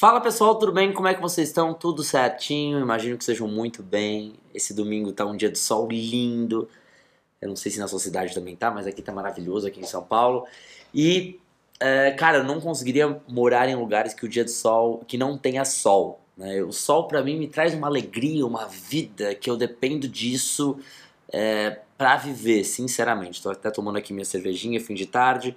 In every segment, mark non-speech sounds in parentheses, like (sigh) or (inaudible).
Fala pessoal, tudo bem? Como é que vocês estão? Tudo certinho? Imagino que sejam muito bem. Esse domingo tá um dia de sol lindo. Eu não sei se na sua cidade também tá, mas aqui tá maravilhoso, aqui em São Paulo. E, é, cara, eu não conseguiria morar em lugares que o dia de sol, que não tenha sol. Né? O sol para mim me traz uma alegria, uma vida que eu dependo disso é, para viver, sinceramente. Tô até tomando aqui minha cervejinha, fim de tarde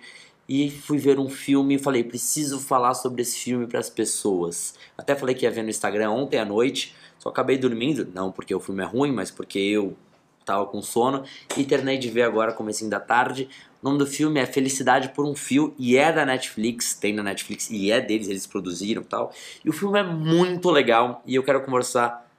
e fui ver um filme e falei, preciso falar sobre esse filme para as pessoas. Até falei que ia ver no Instagram ontem à noite, só acabei dormindo, não porque o filme é ruim, mas porque eu tava com sono e terminei de ver agora comecinho da tarde. O nome do filme é Felicidade por um Fio e é da Netflix, tem na Netflix e é deles, eles produziram, tal. E o filme é muito legal e eu quero conversar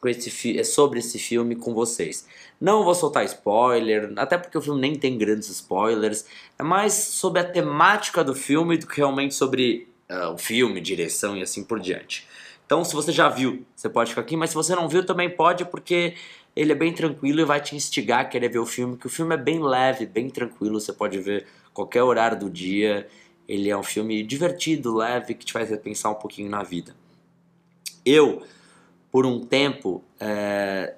com esse é sobre esse filme com vocês. Não vou soltar spoiler, até porque o filme nem tem grandes spoilers, é mais sobre a temática do filme do que realmente sobre uh, o filme, direção e assim por diante. Então, se você já viu, você pode ficar aqui, mas se você não viu, também pode, porque ele é bem tranquilo e vai te instigar a querer ver o filme, que o filme é bem leve, bem tranquilo, você pode ver qualquer horário do dia. Ele é um filme divertido, leve, que te faz repensar um pouquinho na vida. Eu por um tempo, é,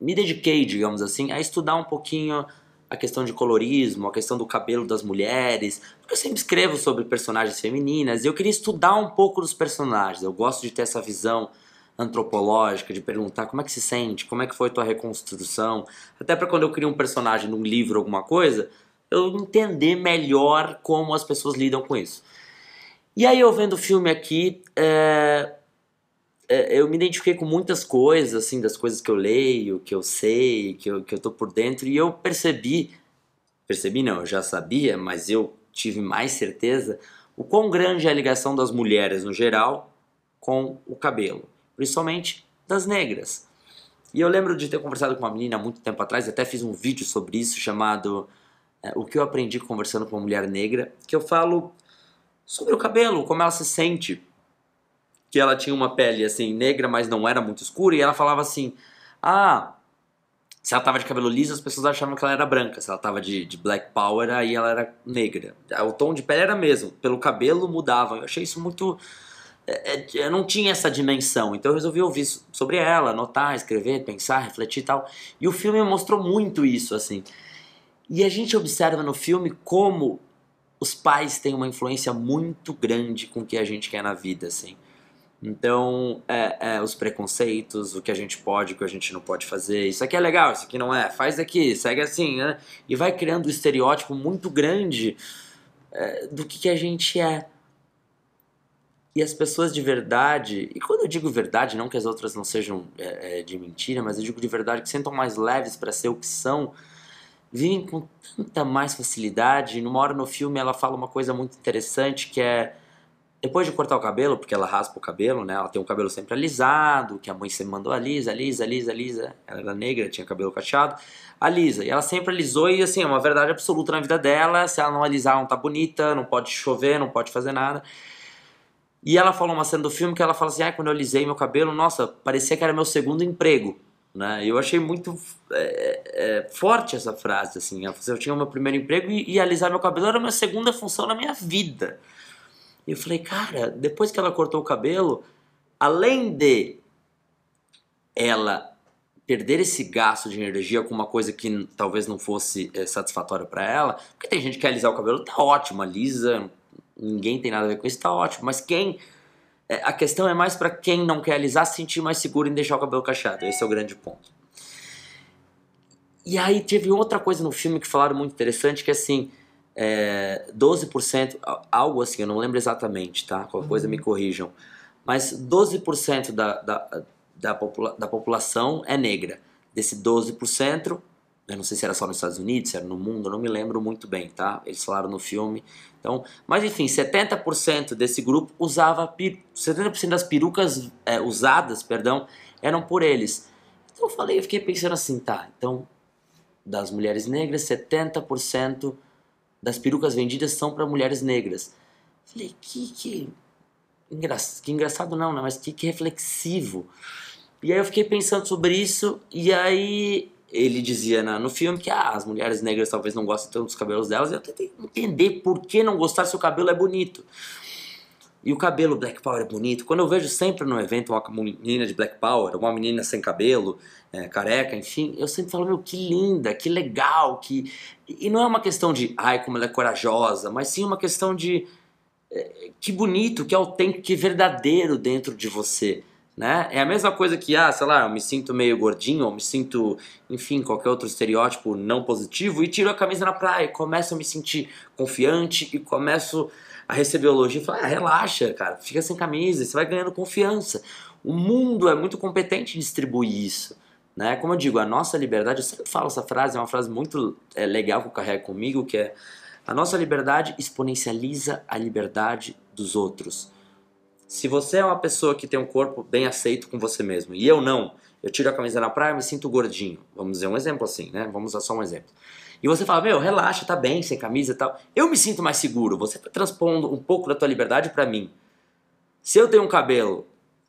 me dediquei, digamos assim, a estudar um pouquinho a questão de colorismo, a questão do cabelo das mulheres, porque eu sempre escrevo sobre personagens femininas e eu queria estudar um pouco dos personagens. Eu gosto de ter essa visão antropológica, de perguntar como é que se sente, como é que foi tua reconstrução, até para quando eu crio um personagem num livro, alguma coisa, eu entender melhor como as pessoas lidam com isso. E aí eu vendo o filme aqui, é, é, eu me identifiquei com muitas coisas, assim, das coisas que eu leio, que eu sei, que eu, que eu tô por dentro, e eu percebi, percebi não, eu já sabia, mas eu tive mais certeza, o quão grande é a ligação das mulheres no geral com o cabelo, principalmente das negras. E eu lembro de ter conversado com uma menina há muito tempo atrás, até fiz um vídeo sobre isso chamado é, O que eu aprendi conversando com uma mulher negra, que eu falo sobre o cabelo, como ela se sente que ela tinha uma pele assim negra, mas não era muito escura, e ela falava assim: "Ah, se ela tava de cabelo liso, as pessoas achavam que ela era branca. Se ela tava de, de black power, aí ela era negra. O tom de pele era mesmo, pelo cabelo mudava. Eu achei isso muito é, é, eu não tinha essa dimensão, então eu resolvi ouvir sobre ela, anotar, escrever, pensar, refletir e tal. E o filme mostrou muito isso, assim. E a gente observa no filme como os pais têm uma influência muito grande com o que a gente quer na vida, assim. Então, é, é, os preconceitos, o que a gente pode, o que a gente não pode fazer, isso aqui é legal, isso aqui não é, faz aqui, segue assim, né? E vai criando um estereótipo muito grande é, do que, que a gente é. E as pessoas de verdade, e quando eu digo verdade, não que as outras não sejam é, é, de mentira, mas eu digo de verdade que sentam mais leves para ser o que são, vivem com tanta mais facilidade. Numa hora no filme ela fala uma coisa muito interessante que é depois de cortar o cabelo, porque ela raspa o cabelo, né? Ela tem o cabelo sempre alisado, que a mãe sempre mandou alisa, ah, alisa, alisa, alisa. Ela era negra, tinha cabelo cacheado. Alisa. Ah, e ela sempre alisou e, assim, é uma verdade absoluta na vida dela. Se ela não alisar, não tá bonita, não pode chover, não pode fazer nada. E ela falou uma cena do filme que ela fala assim, ah, quando eu alisei meu cabelo, nossa, parecia que era meu segundo emprego. Né? Eu achei muito é, é, forte essa frase, assim. Ela falou eu tinha o meu primeiro emprego e, e alisar meu cabelo era a minha segunda função na minha vida. E eu falei, cara, depois que ela cortou o cabelo, além de ela perder esse gasto de energia com uma coisa que talvez não fosse é, satisfatória para ela, porque tem gente que quer alisar o cabelo, tá ótimo, alisa, ninguém tem nada a ver com isso, tá ótimo, mas quem eh, a questão é mais para quem não quer alisar se sentir mais seguro em deixar o cabelo cacheado. Esse é o grande ponto. E aí teve outra coisa no filme que falaram muito interessante, que é assim, é, 12%, algo assim, eu não lembro exatamente, tá? Qualquer uhum. coisa me uhum. corrijam. Mas 12% da, da, da, popula da população é negra. Desse 12%, eu não sei se era só nos Estados Unidos, se era no mundo, não me lembro muito bem, tá? Eles falaram no filme. Então, mas enfim, 70% desse grupo usava peru... 70% das perucas é, usadas, perdão, eram por eles. Então eu falei, eu fiquei pensando assim, tá? Então, das mulheres negras, 70% das perucas vendidas são para mulheres negras. Falei, que, que, engra... que engraçado não, né? mas que, que reflexivo. E aí eu fiquei pensando sobre isso, e aí ele dizia na, no filme que ah, as mulheres negras talvez não gostem tanto dos cabelos delas, eu tentei entender por que não gostar se o cabelo é bonito. E o cabelo Black Power é bonito. Quando eu vejo sempre no evento uma menina de Black Power, uma menina sem cabelo, é, careca, enfim, eu sempre falo, meu, que linda, que legal, que. E não é uma questão de, ai, como ela é corajosa, mas sim uma questão de. É, que bonito, que é autêntico, que verdadeiro dentro de você. Né? É a mesma coisa que, ah, sei lá, eu me sinto meio gordinho, ou me sinto, enfim, qualquer outro estereótipo não positivo, e tiro a camisa na praia, começo a me sentir confiante e começo a receber elogio, falar, ah, relaxa, cara, fica sem camisa, você vai ganhando confiança. O mundo é muito competente em distribuir isso. Né? Como eu digo, a nossa liberdade, eu sempre falo essa frase, é uma frase muito é, legal que eu carrego comigo, que é a nossa liberdade exponencializa a liberdade dos outros. Se você é uma pessoa que tem um corpo bem aceito com você mesmo, e eu não, eu tiro a camisa na praia e me sinto gordinho. Vamos dizer um exemplo assim, né? Vamos usar só um exemplo. E você fala, meu, relaxa, tá bem, sem camisa e tal. Eu me sinto mais seguro. Você tá transpondo um pouco da tua liberdade para mim. Se eu tenho um cabelo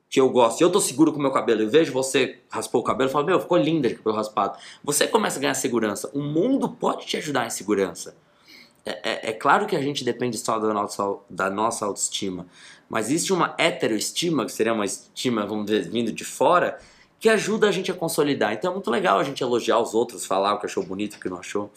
que eu gosto, e eu tô seguro com o meu cabelo, eu vejo você raspou o cabelo, eu falo, meu, ficou linda de cabelo raspado. Você começa a ganhar segurança. O mundo pode te ajudar em segurança. É, é, é claro que a gente depende só da nossa, da nossa autoestima, mas existe uma heteroestima, que seria uma estima, vamos dizer, vindo de fora, que ajuda a gente a consolidar. Então é muito legal a gente elogiar os outros, falar o que achou bonito, o que não achou.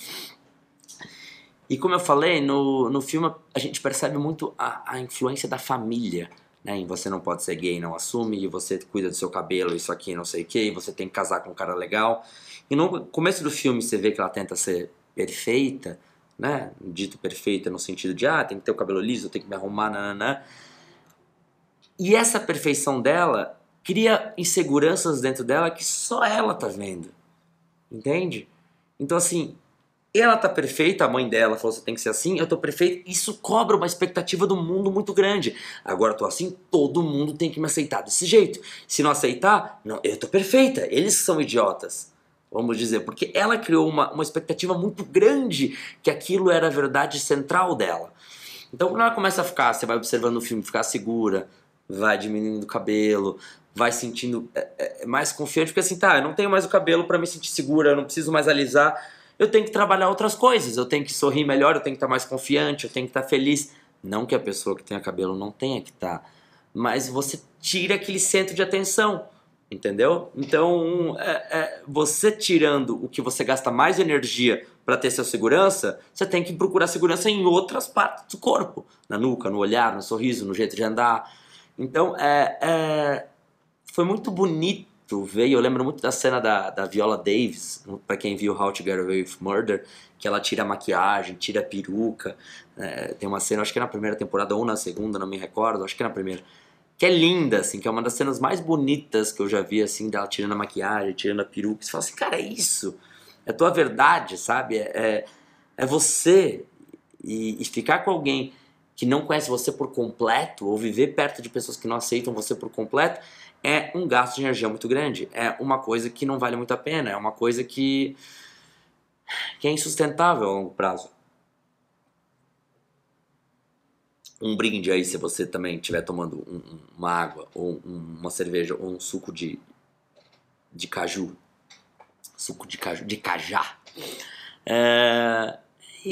E como eu falei, no, no filme a gente percebe muito a, a influência da família. Né? Em você não pode ser gay, não assume, e você cuida do seu cabelo, isso aqui, não sei o que, você tem que casar com um cara legal. E no começo do filme você vê que ela tenta ser perfeita, né? Dito perfeita no sentido de, ah, tem que ter o cabelo liso, tem que me arrumar, nananã. E essa perfeição dela cria inseguranças dentro dela que só ela tá vendo. Entende? Então, assim, ela tá perfeita, a mãe dela falou: você tem que ser assim, eu tô perfeito. Isso cobra uma expectativa do mundo muito grande. Agora eu tô assim, todo mundo tem que me aceitar desse jeito. Se não aceitar, não, eu tô perfeita, eles são idiotas. Vamos dizer, porque ela criou uma, uma expectativa muito grande que aquilo era a verdade central dela. Então, quando ela começa a ficar, você vai observando o filme, ficar segura, vai diminuindo o cabelo, vai sentindo é, é, é mais confiante, porque assim, tá, eu não tenho mais o cabelo para me sentir segura, eu não preciso mais alisar, eu tenho que trabalhar outras coisas, eu tenho que sorrir melhor, eu tenho que estar tá mais confiante, eu tenho que estar tá feliz. Não que a pessoa que tenha cabelo não tenha que estar, tá, mas você tira aquele centro de atenção, entendeu? Então, é, é, você tirando o que você gasta mais energia para ter sua segurança, você tem que procurar segurança em outras partes do corpo, na nuca, no olhar, no sorriso, no jeito de andar. Então, é, é foi muito bonito ver. Eu lembro muito da cena da, da Viola Davis, para quem viu How to Get Away with Murder, que ela tira a maquiagem, tira a peruca. É, tem uma cena, acho que é na primeira temporada ou na segunda, não me recordo, acho que é na primeira. Que é linda, assim, que é uma das cenas mais bonitas que eu já vi, assim, dela tirando a maquiagem, tirando a peruca. Você fala assim, cara, é isso. É tua verdade, sabe? É, é, é você. E, e ficar com alguém que não conhece você por completo, ou viver perto de pessoas que não aceitam você por completo, é um gasto de energia muito grande. É uma coisa que não vale muito a pena, é uma coisa que, que é insustentável a longo prazo. Um brinde aí se você também estiver tomando um, uma água, ou um, uma cerveja, ou um suco de, de caju. Suco de caju, de cajá. É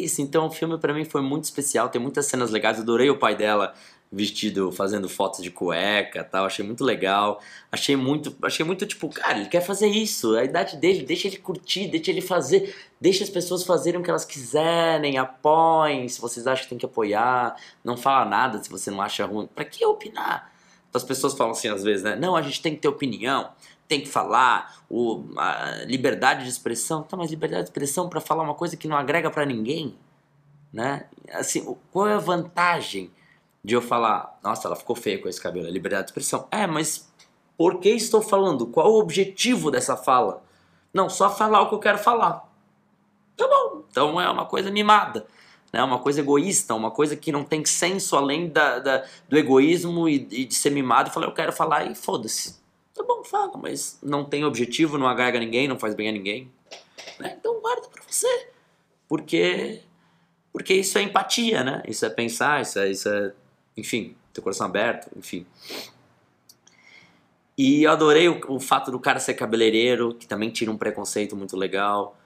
isso. Então o filme para mim foi muito especial, tem muitas cenas legais. Adorei o pai dela vestido, fazendo fotos de cueca, tal. Achei muito legal. Achei muito, achei muito tipo, cara, ele quer fazer isso. A idade dele, deixa ele curtir, deixa ele fazer, deixa as pessoas fazerem o que elas quiserem, apoiem se vocês acham que tem que apoiar, não fala nada se você não acha ruim. Para que opinar? Então, as pessoas falam assim às vezes, né? Não, a gente tem que ter opinião, tem que falar, o, liberdade de expressão. Tá, mas liberdade de expressão para falar uma coisa que não agrega para ninguém, né? Assim, qual é a vantagem de eu falar, nossa, ela ficou feia com esse cabelo, é liberdade de expressão. É, mas por que estou falando? Qual o objetivo dessa fala? Não, só falar o que eu quero falar. Tá bom, então é uma coisa mimada né? uma coisa egoísta, uma coisa que não tem senso além da, da do egoísmo e, e, de ser mimado. Falar, eu quero falar e foda-se. Tá bom, fala, mas não tem objetivo, não agrega ninguém, não faz bem a ninguém. Né? Então guarda para você, porque porque isso é empatia, né? Isso é pensar, isso é, isso é enfim, teu coração aberto, enfim. E eu adorei o, o, fato do cara ser cabeleireiro, que também tira um preconceito muito legal,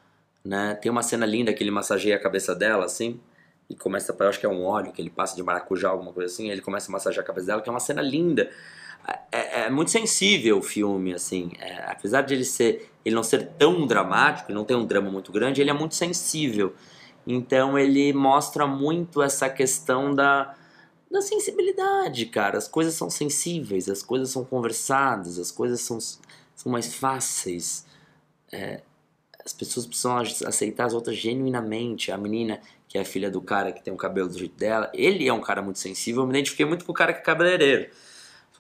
né? Tem uma cena linda que ele massageia a cabeça dela, assim e começa, eu acho que é um óleo que ele passa de maracujá, alguma coisa assim, ele começa a massagear a cabeça dela, que é uma cena linda. É, é, é muito sensível o filme, assim, é, apesar de ele ser, ele não ser tão dramático, ele não tem um drama muito grande, ele é muito sensível. Então ele mostra muito essa questão da, da sensibilidade, cara. As coisas são sensíveis, as coisas são conversadas, as coisas são, são mais fáceis. É, as pessoas precisam aceitar as outras genuinamente. A menina que é a filha do cara que tem o cabelo do jeito dela. Ele é um cara muito sensível, eu me identifiquei muito com o cara que é cabeleireiro.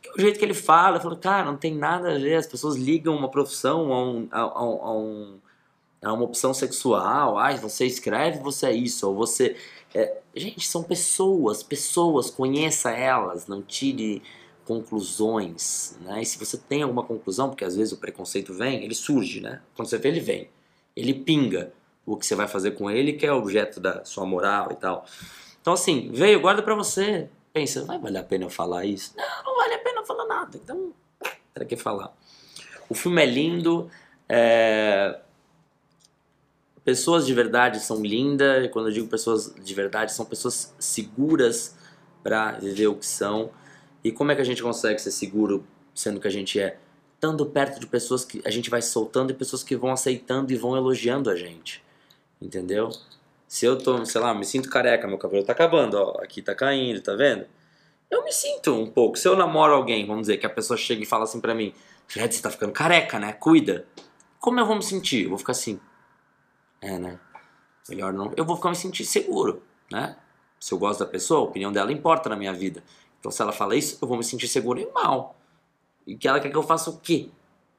Porque o jeito que ele fala, eu falo, cara, não tem nada a ver, as pessoas ligam uma profissão a um. A, a, a um a uma opção sexual, ah, você escreve, você é isso, ou você. É... Gente, são pessoas, pessoas, conheça elas, não tire conclusões, né? E se você tem alguma conclusão, porque às vezes o preconceito vem, ele surge, né? Quando você vê, ele vem, ele pinga o que você vai fazer com ele, que é objeto da sua moral e tal. Então, assim, veio, guarda para você. Pensa, vai valer a pena eu falar isso? Não, não vale a pena eu falar nada. Então, para que falar? O filme é lindo, é... pessoas de verdade são lindas, e quando eu digo pessoas de verdade, são pessoas seguras para viver o que são. E como é que a gente consegue ser seguro sendo que a gente é? Estando perto de pessoas que a gente vai soltando e pessoas que vão aceitando e vão elogiando a gente. Entendeu? Se eu tô, sei lá, me sinto careca, meu cabelo tá acabando, ó, aqui tá caindo, tá vendo? Eu me sinto um pouco. Se eu namoro alguém, vamos dizer, que a pessoa chega e fala assim pra mim, Fred, você tá ficando careca, né? Cuida. Como eu vou me sentir? Eu vou ficar assim. É, né? Melhor não. Eu vou ficar me sentir seguro, né? Se eu gosto da pessoa, a opinião dela importa na minha vida. Então se ela fala isso, eu vou me sentir seguro e mal. E que ela quer que eu faça o quê?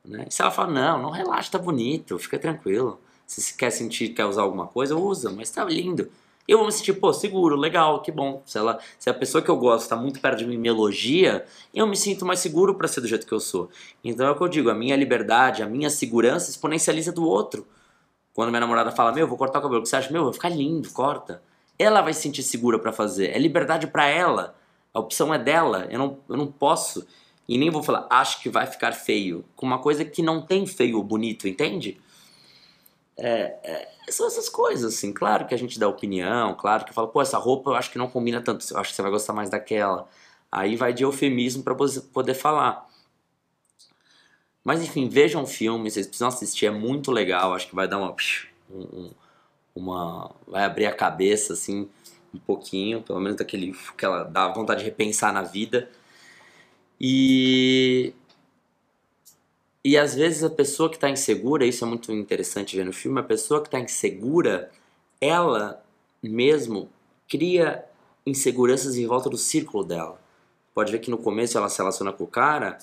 Né? E se ela fala, não, não relaxa, tá bonito, fica tranquilo. Se você quer sentir, quer usar alguma coisa, usa, mas tá lindo. Eu vou me sentir, pô, seguro, legal, que bom. Se, ela, se a pessoa que eu gosto está muito perto de mim me elogia, eu me sinto mais seguro para ser do jeito que eu sou. Então é o que eu digo, a minha liberdade, a minha segurança exponencializa do outro. Quando minha namorada fala, meu, vou cortar o cabelo, o que você acha? Meu, vai ficar lindo, corta. Ela vai se sentir segura para fazer. É liberdade para ela. A opção é dela. Eu não, eu não posso. E nem vou falar, acho que vai ficar feio. Com uma coisa que não tem feio ou bonito, entende? É, é, são essas coisas, assim. Claro que a gente dá opinião, claro que fala, pô, essa roupa eu acho que não combina tanto, eu acho que você vai gostar mais daquela. Aí vai de eufemismo para poder falar. Mas enfim, vejam o filme, vocês precisam assistir, é muito legal, acho que vai dar uma. Um, uma vai abrir a cabeça, assim, um pouquinho, pelo menos daquele. que ela dá vontade de repensar na vida. E e às vezes a pessoa que está insegura, isso é muito interessante ver no filme, a pessoa que está insegura, ela mesmo cria inseguranças em volta do círculo dela. Pode ver que no começo ela se relaciona com o cara,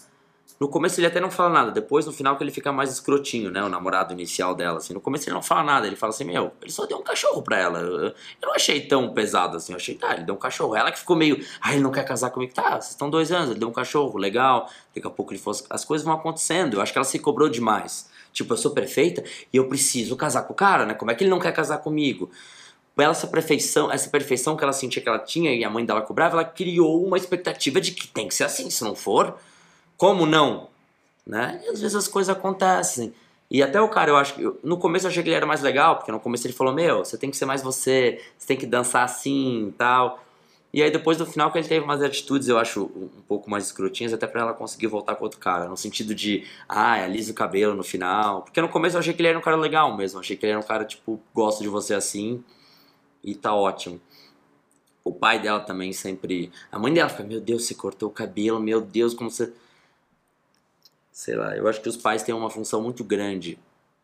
no começo ele até não fala nada, depois no final que ele fica mais escrotinho, né? O namorado inicial dela, assim. No começo ele não fala nada, ele fala assim, meu, ele só deu um cachorro pra ela. Eu, não achei tão pesado assim, eu achei, tá, ele deu um cachorro. Ela que ficou meio, ah, ele não quer casar comigo. Tá, vocês estão dois anos, ele deu um cachorro, legal. Daqui a pouco ele fosse, as coisas vão acontecendo. Eu acho que ela se cobrou demais. Tipo, eu sou perfeita e eu preciso casar com o cara, né? Como é que ele não quer casar comigo? essa perfeição, essa perfeição que ela sentia que ela tinha e a mãe dela cobrava, ela criou uma expectativa de que tem que ser assim, se não for, como não? Né? E às vezes as coisas acontecem. E até o cara, eu acho que. No começo eu achei que ele era mais legal, porque no começo ele falou: Meu, você tem que ser mais você, você tem que dançar assim e tal. E aí depois do final que ele teve umas atitudes, eu acho, um pouco mais escrotinhas, até para ela conseguir voltar com outro cara. No sentido de, ah, é, alisa o cabelo no final. Porque no começo eu achei que ele era um cara legal mesmo. Achei que ele era um cara, tipo, gosto de você assim e tá ótimo. O pai dela também sempre. A mãe dela fica, meu Deus, você cortou o cabelo, meu Deus, como você sei lá, eu acho que os pais têm uma função muito grande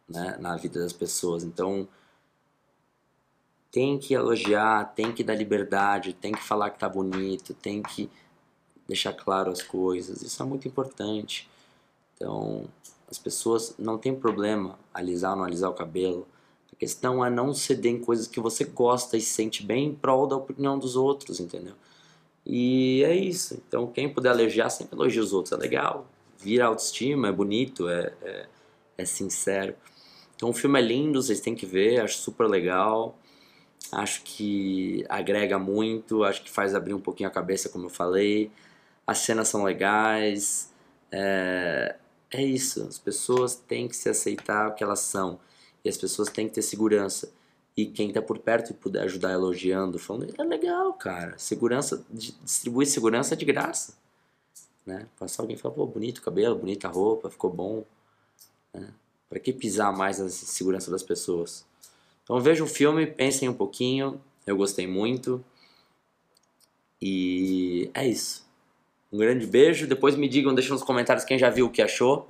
né, na vida das pessoas. Então, tem que elogiar, tem que dar liberdade, tem que falar que tá bonito, tem que deixar claro as coisas. Isso é muito importante. Então, as pessoas não tem problema alisar ou não alisar o cabelo. A questão é não ceder em coisas que você gosta e se sente bem em prol da opinião dos outros, entendeu? E é isso. Então, quem puder elogiar, sempre elogia os outros. É legal, vira autoestima, é bonito, é, é, é sincero. Então o filme é lindo, vocês têm que ver, acho super legal. Acho que agrega muito, acho que faz abrir um pouquinho a cabeça, como eu falei. As cenas são legais. É, é isso, as pessoas têm que se aceitar o que elas são. E as pessoas têm que ter segurança. E quem tá por perto e puder ajudar elogiando, falando, é legal, cara. Segurança, distribuir segurança é de graça. Né? Passar alguém e falar, pô, bonito o cabelo, bonita a roupa, ficou bom. Né? Para que pisar mais a segurança das pessoas? Então vejam o filme, pensem um pouquinho, eu gostei muito. E é isso. Um grande beijo, depois me digam, deixem nos comentários quem já viu o que achou.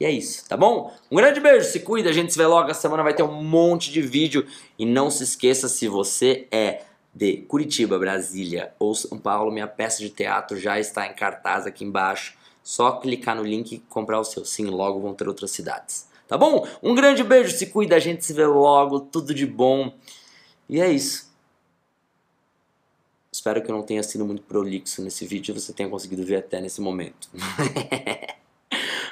E é isso, tá bom? Um grande beijo, se cuida, a gente se vê logo. A semana vai ter um monte de vídeo. E não se esqueça, se você é de Curitiba, Brasília ou São Paulo, minha peça de teatro já está em cartaz aqui embaixo. Só clicar no link e comprar o seu. Sim, logo vão ter outras cidades. Tá bom? Um grande beijo, se cuida, a gente se vê logo, tudo de bom. E é isso. Espero que eu não tenha sido muito prolixo nesse vídeo e você tenha conseguido ver até nesse momento. (laughs)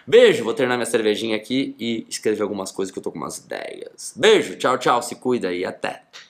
Beijo, vou terminar minha cervejinha aqui e escrever algumas coisas que eu tô com umas ideias. Beijo, tchau, tchau, se cuida e até.